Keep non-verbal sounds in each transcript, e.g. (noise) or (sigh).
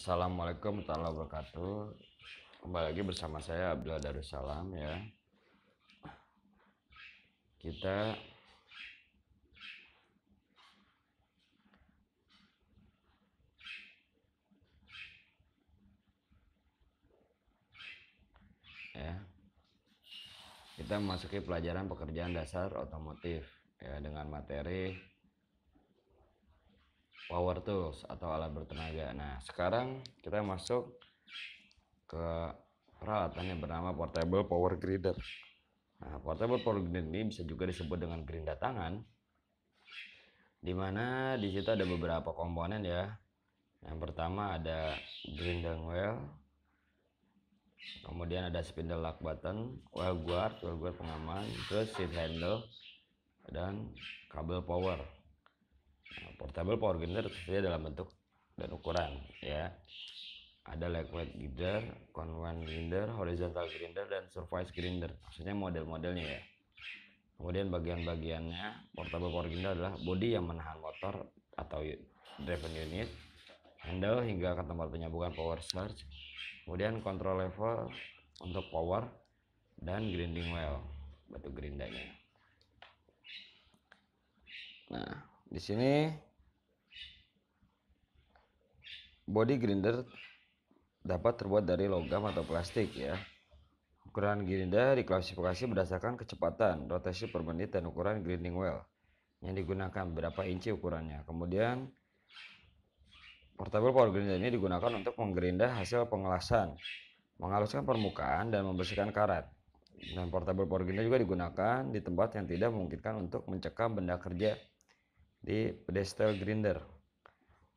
Assalamualaikum warahmatullahi wabarakatuh. Kembali lagi bersama saya Abdul Darussalam ya. Kita ya. Kita memasuki pelajaran pekerjaan dasar otomotif ya dengan materi power tools atau alat bertenaga. Nah, sekarang kita masuk ke peralatan yang bernama portable power grinder. Nah, portable power grinder ini bisa juga disebut dengan gerinda tangan. Dimana di situ ada beberapa komponen ya. Yang pertama ada grinding wheel. Kemudian ada spindle lock button, wheel guard, wheel guard pengaman, terus seat handle dan kabel power. Nah, portable power grinder tersedia dalam bentuk dan ukuran ya ada liquid grinder, convex grinder, horizontal grinder dan surface grinder maksudnya model-modelnya ya kemudian bagian-bagiannya portable power grinder adalah body yang menahan motor atau driven unit handle hingga ke tempat penyambungan power surge kemudian control level untuk power dan grinding well batu gerindanya nah di sini body grinder dapat terbuat dari logam atau plastik ya ukuran grinder diklasifikasi berdasarkan kecepatan rotasi per menit dan ukuran grinding well yang digunakan berapa inci ukurannya kemudian portable power grinder ini digunakan untuk menggerinda hasil pengelasan menghaluskan permukaan dan membersihkan karat dan portable power grinder juga digunakan di tempat yang tidak memungkinkan untuk mencekam benda kerja di pedestal grinder.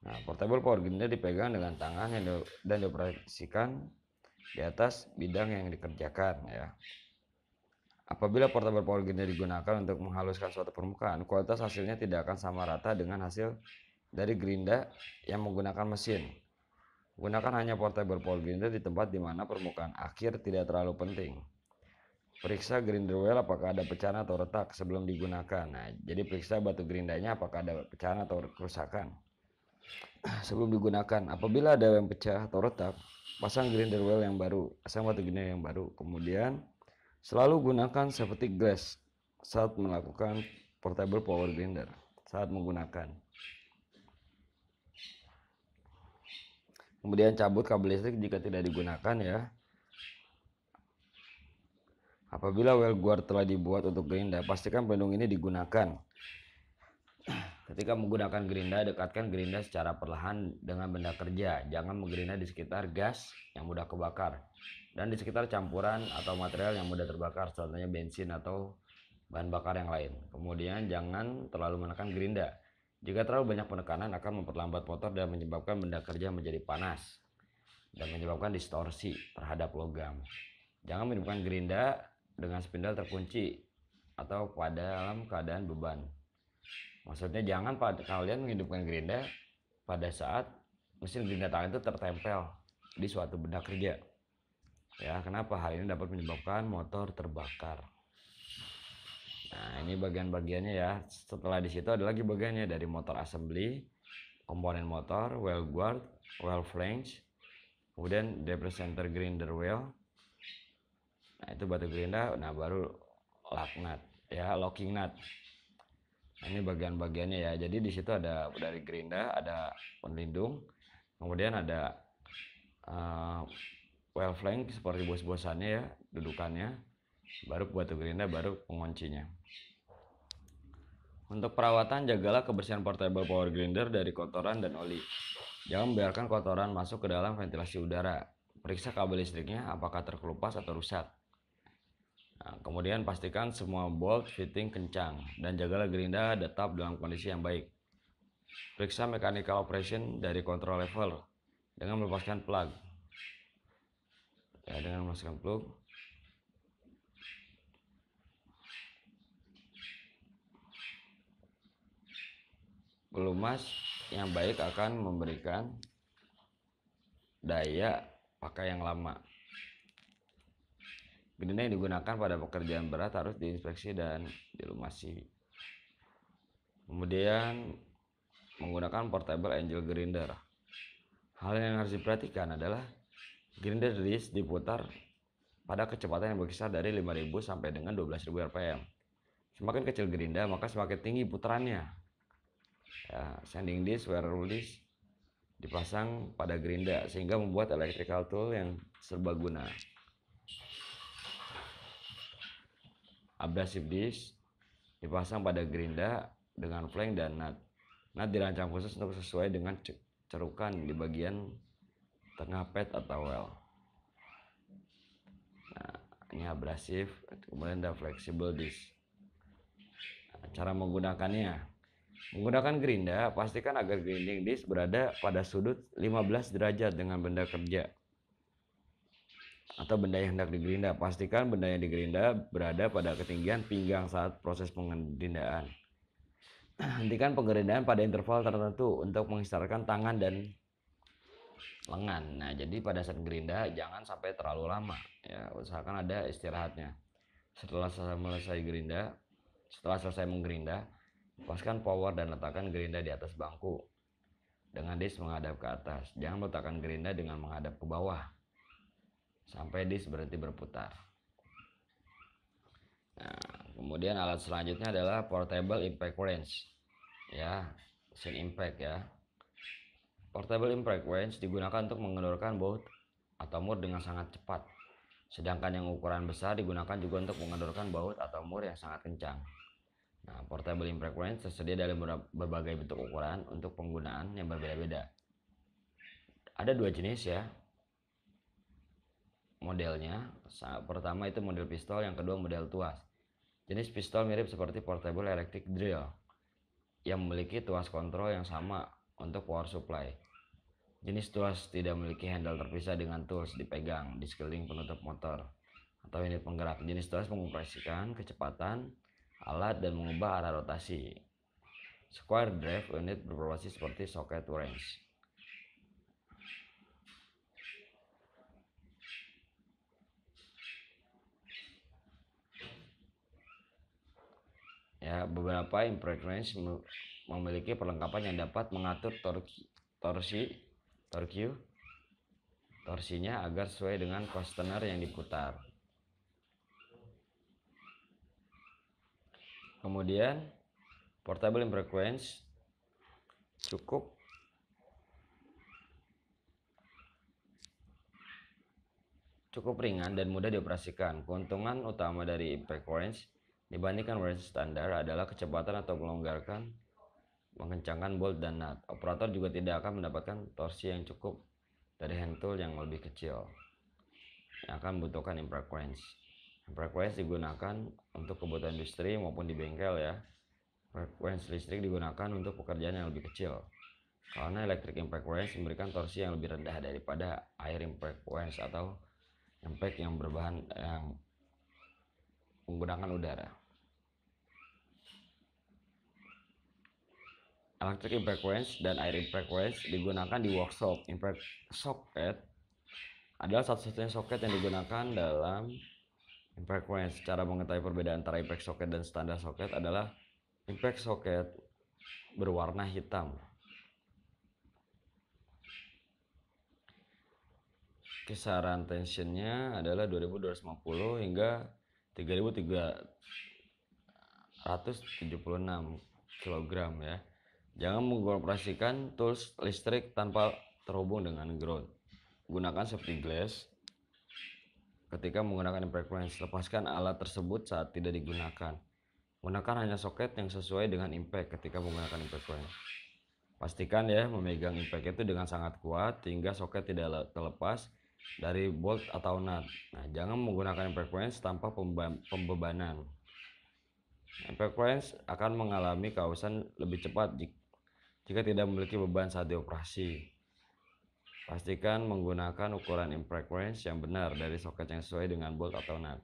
Nah, portable power grinder dipegang dengan tangan yang di, dan dioperasikan di atas bidang yang dikerjakan ya. Apabila portable power grinder digunakan untuk menghaluskan suatu permukaan, kualitas hasilnya tidak akan sama rata dengan hasil dari gerinda yang menggunakan mesin. Gunakan hanya portable power grinder di tempat di mana permukaan akhir tidak terlalu penting. Periksa grinder well apakah ada pecahan atau retak sebelum digunakan. Nah, jadi periksa batu gerindanya apakah ada pecahan atau kerusakan (clears throat) sebelum digunakan. Apabila ada yang pecah atau retak, pasang grinder well yang baru, pasang batu gerinda yang baru. Kemudian selalu gunakan safety glass saat melakukan portable power grinder saat menggunakan. Kemudian cabut kabel listrik jika tidak digunakan ya. Apabila well guard telah dibuat untuk gerinda, pastikan pelindung ini digunakan. (clears throat) Ketika menggunakan gerinda, dekatkan gerinda secara perlahan dengan benda kerja. Jangan menggerinda di sekitar gas yang mudah kebakar dan di sekitar campuran atau material yang mudah terbakar, contohnya bensin atau bahan bakar yang lain. Kemudian jangan terlalu menekan gerinda. Jika terlalu banyak penekanan akan memperlambat motor dan menyebabkan benda kerja menjadi panas dan menyebabkan distorsi terhadap logam. Jangan menyebabkan gerinda dengan spindle terkunci atau pada dalam keadaan beban. Maksudnya jangan pada kalian menghidupkan gerinda pada saat mesin gerinda tangan itu tertempel di suatu benda kerja. Ya, kenapa hal ini dapat menyebabkan motor terbakar. Nah, ini bagian-bagiannya ya. Setelah di situ ada lagi bagiannya dari motor assembly, komponen motor, well guard, well flange, kemudian depressor grinder wheel, Nah itu batu gerinda, nah baru laknat ya locking nut. Nah, ini bagian-bagiannya ya. Jadi di situ ada dari gerinda, ada penlindung, kemudian ada uh, well flank seperti bos-bosannya ya, dudukannya. Baru batu gerinda, baru penguncinya. Untuk perawatan jagalah kebersihan portable power grinder dari kotoran dan oli. Jangan biarkan kotoran masuk ke dalam ventilasi udara. Periksa kabel listriknya apakah terkelupas atau rusak. Nah, kemudian pastikan semua bolt fitting kencang dan jagalah gerinda tetap dalam kondisi yang baik. Periksa mechanical operation dari control level dengan melepaskan plug. Ya, dengan melepaskan plug. Pelumas yang baik akan memberikan daya pakai yang lama. Benda yang digunakan pada pekerjaan berat harus diinspeksi dan dilumasi. Kemudian menggunakan portable angel grinder. Hal yang harus diperhatikan adalah grinder disc diputar pada kecepatan yang berkisar dari 5000 sampai dengan 12000 rpm. Semakin kecil gerinda, maka semakin tinggi putarannya. Ya, sending disc, wear disc dipasang pada gerinda sehingga membuat electrical tool yang serbaguna. Abrasive disc dipasang pada gerinda dengan flank dan nut. Nut dirancang khusus untuk sesuai dengan cerukan di bagian tengah pet atau well. Nah, ini abrasif, kemudian ada flexible disc. Nah, cara menggunakannya. Menggunakan gerinda, pastikan agar grinding disc berada pada sudut 15 derajat dengan benda kerja atau benda yang hendak digerinda. Pastikan benda yang digerinda berada pada ketinggian pinggang saat proses pengerindaan. Hentikan penggerindaan pada interval tertentu untuk mengistirahatkan tangan dan lengan. Nah, jadi pada saat gerinda jangan sampai terlalu lama. Ya, usahakan ada istirahatnya. Setelah selesai gerinda, setelah selesai menggerinda, lepaskan power dan letakkan gerinda di atas bangku dengan disk menghadap ke atas. Jangan letakkan gerinda dengan menghadap ke bawah sampai disk berhenti berputar. Nah, kemudian alat selanjutnya adalah portable impact wrench. Ya, mesin impact ya. Portable impact wrench digunakan untuk mengendorkan baut atau mur dengan sangat cepat. Sedangkan yang ukuran besar digunakan juga untuk mengendorkan baut atau mur yang sangat kencang. Nah, portable impact wrench tersedia dalam berbagai bentuk ukuran untuk penggunaan yang berbeda-beda. Ada dua jenis ya, modelnya. Pertama itu model pistol, yang kedua model tuas. Jenis pistol mirip seperti portable electric drill yang memiliki tuas kontrol yang sama untuk power supply. Jenis tuas tidak memiliki handle terpisah dengan tools dipegang di sekeliling penutup motor atau unit penggerak. Jenis tuas mengoperasikan kecepatan alat dan mengubah arah rotasi. Square drive unit berproporsi seperti socket wrench. ya beberapa wrench memiliki perlengkapan yang dapat mengatur torsi torsi torque torsinya agar sesuai dengan kostener yang diputar kemudian portable wrench cukup cukup ringan dan mudah dioperasikan. Keuntungan utama dari Impact wrench Dibandingkan versi standar adalah kecepatan atau melonggarkan, mengencangkan bolt dan nut. Operator juga tidak akan mendapatkan torsi yang cukup dari hand tool yang lebih kecil yang akan membutuhkan impact wrench. Impact wrench digunakan untuk kebutuhan industri maupun di bengkel ya. Impact wrench listrik digunakan untuk pekerjaan yang lebih kecil. Karena electric impact wrench memberikan torsi yang lebih rendah daripada air impact wrench atau impact yang berbahan yang menggunakan udara. Electric impregnations dan air impregnations digunakan di workshop. Impact socket adalah satu-satunya soket yang digunakan dalam impregnance. Cara mengetahui perbedaan antara impact socket dan standar socket adalah impact socket berwarna hitam. Kisaran tensionnya adalah 2250 hingga 3376 kg ya. Jangan mengoperasikan tools listrik tanpa terhubung dengan ground. Gunakan safety glass ketika menggunakan impact wrench Lepaskan alat tersebut saat tidak digunakan. Gunakan hanya soket yang sesuai dengan impact ketika menggunakan impact wrench. Pastikan ya memegang impact itu dengan sangat kuat sehingga soket tidak terlepas dari bolt atau nut. Nah, jangan menggunakan impact tanpa pembebanan. Impact nah, akan mengalami kawasan lebih cepat jika tidak memiliki beban saat dioperasi. Pastikan menggunakan ukuran impact yang benar dari soket yang sesuai dengan bolt atau nut.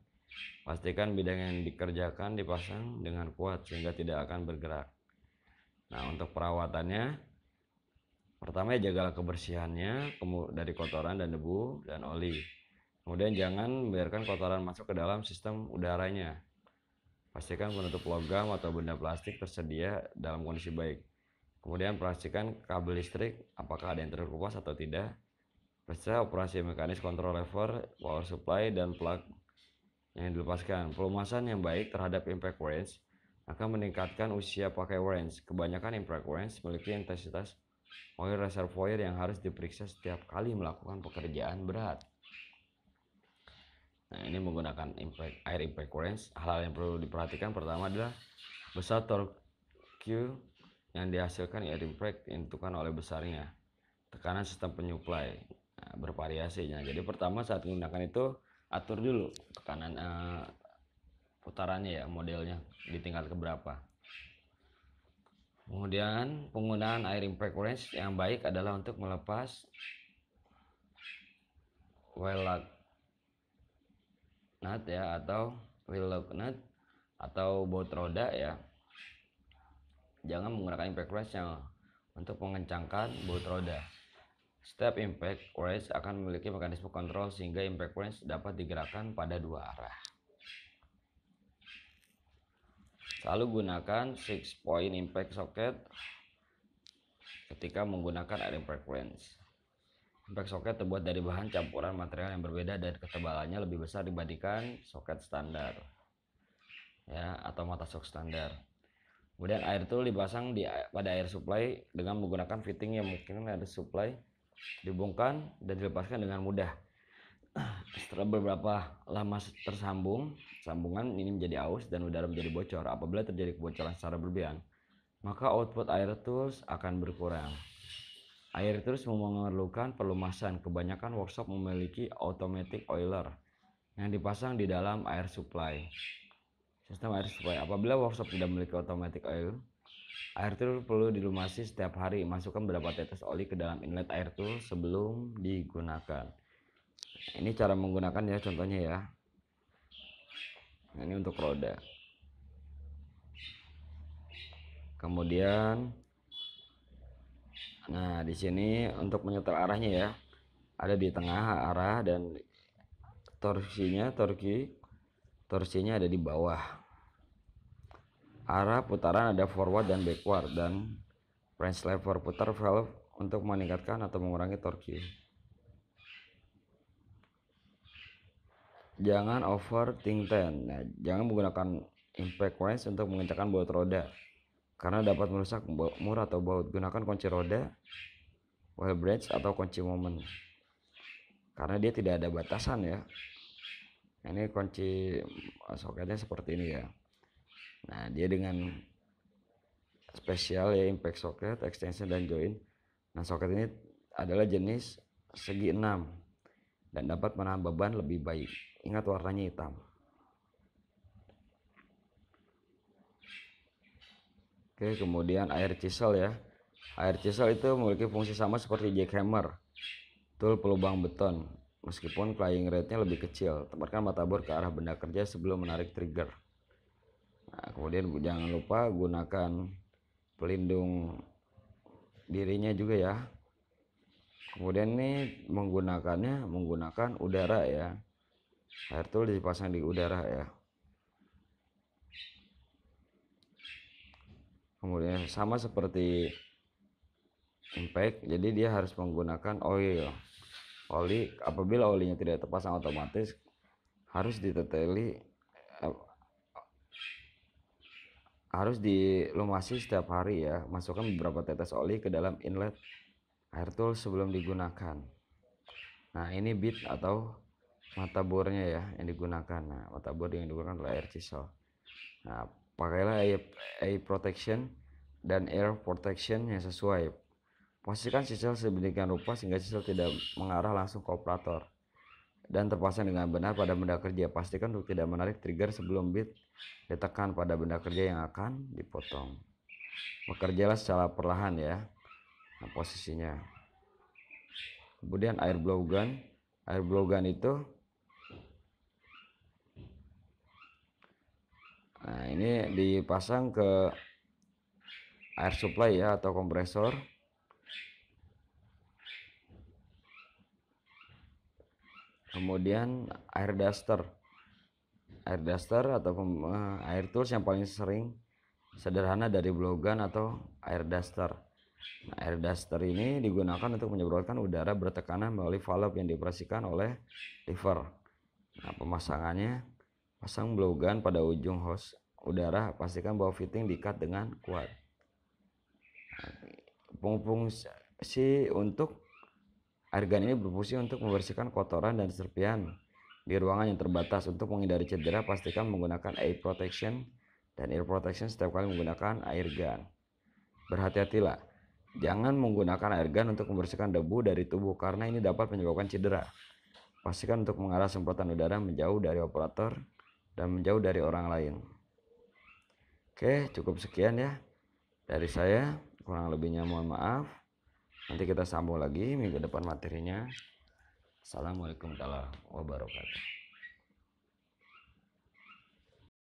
Pastikan bidang yang dikerjakan dipasang dengan kuat sehingga tidak akan bergerak. Nah, untuk perawatannya, Pertama ya jagalah kebersihannya dari kotoran dan debu dan oli. Kemudian jangan biarkan kotoran masuk ke dalam sistem udaranya. Pastikan penutup logam atau benda plastik tersedia dalam kondisi baik. Kemudian pastikan kabel listrik apakah ada yang terkupas atau tidak. Periksa operasi mekanis kontrol lever, power supply, dan plug yang dilepaskan. Pelumasan yang baik terhadap impact wrench akan meningkatkan usia pakai wrench. Kebanyakan impact wrench memiliki intensitas oil reservoir yang harus diperiksa setiap kali melakukan pekerjaan berat. Nah, ini menggunakan impact, air impact range. Hal-hal yang perlu diperhatikan pertama adalah besar torque yang dihasilkan air impact ditentukan oleh besarnya tekanan sistem penyuplai nah, bervariasinya. Jadi pertama saat menggunakan itu atur dulu tekanan uh, putarannya ya modelnya di tingkat keberapa Kemudian penggunaan air impact wrench yang baik adalah untuk melepas wheel lug nut ya atau wheel lug nut atau baut roda ya. Jangan menggunakan impact wrench yang untuk mengencangkan baut roda. Setiap impact wrench akan memiliki mekanisme kontrol sehingga impact wrench dapat digerakkan pada dua arah. Selalu gunakan six point impact socket ketika menggunakan RM frequency. Impact socket terbuat dari bahan campuran material yang berbeda dan ketebalannya lebih besar dibandingkan soket standar ya atau mata sok standar. Kemudian air tool dipasang di pada air supply dengan menggunakan fitting yang mungkin ada supply dibungkan dan dilepaskan dengan mudah setelah beberapa lama tersambung, sambungan ini menjadi aus dan udara menjadi bocor. Apabila terjadi kebocoran secara berlebihan, maka output air tools akan berkurang. Air tools memerlukan pelumasan. Kebanyakan workshop memiliki automatic oiler yang dipasang di dalam air supply. Sistem air supply. Apabila workshop tidak memiliki automatic oil, air tools perlu dilumasi setiap hari. Masukkan beberapa tetes oli ke dalam inlet air tool sebelum digunakan ini cara menggunakan ya contohnya ya ini untuk roda kemudian nah di sini untuk menyetel arahnya ya ada di tengah arah dan torsinya torki torsinya ada di bawah arah putaran ada forward dan backward dan range lever putar valve untuk meningkatkan atau mengurangi torque. jangan over ten nah, jangan menggunakan impact wrench untuk mengencangkan baut roda karena dapat merusak mur atau baut gunakan kunci roda wheel brakes atau kunci momen karena dia tidak ada batasan ya ini kunci eh, soketnya seperti ini ya nah dia dengan spesial ya impact socket extension dan join nah soket ini adalah jenis segi 6 dan dapat menahan beban lebih baik Ingat warnanya hitam. Oke, kemudian air chisel ya. Air chisel itu memiliki fungsi sama seperti jackhammer, tool pelubang beton, meskipun flying rate-nya lebih kecil. Tempatkan mata bor ke arah benda kerja sebelum menarik trigger. Nah, kemudian jangan lupa gunakan pelindung dirinya juga ya. Kemudian ini menggunakannya menggunakan udara ya air tool dipasang di udara ya kemudian sama seperti impact jadi dia harus menggunakan oil oli apabila olinya tidak terpasang otomatis harus diteteli eh, harus dilumasi setiap hari ya masukkan beberapa tetes oli ke dalam inlet air tool sebelum digunakan nah ini bit atau mata bornya ya yang digunakan. Nah, mata bor yang digunakan adalah air chisel. Nah, pakailah air, air protection dan air protection yang sesuai. pastikan chisel sedemikian rupa sehingga chisel tidak mengarah langsung ke operator dan terpasang dengan benar pada benda kerja. Pastikan untuk tidak menarik trigger sebelum bit ditekan pada benda kerja yang akan dipotong. Bekerjalah secara perlahan ya nah, posisinya. Kemudian air blow gun Air blow gun itu Nah, ini dipasang ke air supply ya atau kompresor. Kemudian air duster. Air duster atau eh, air tools yang paling sering sederhana dari blogan atau air duster. Nah, air duster ini digunakan untuk menyemprotkan udara bertekanan melalui valve yang dioperasikan oleh liver. Nah, pemasangannya pasang blowgun pada ujung hose udara pastikan bahwa fitting diikat dengan kuat si untuk argan ini berfungsi untuk membersihkan kotoran dan serpian di ruangan yang terbatas untuk menghindari cedera pastikan menggunakan air protection dan air protection setiap kali menggunakan air gun berhati-hatilah jangan menggunakan air gun untuk membersihkan debu dari tubuh karena ini dapat menyebabkan cedera pastikan untuk mengarah semprotan udara menjauh dari operator dan menjauh dari orang lain Oke, cukup sekian ya dari saya. Kurang lebihnya mohon maaf. Nanti kita sambung lagi minggu depan materinya. Assalamualaikum warahmatullahi wabarakatuh.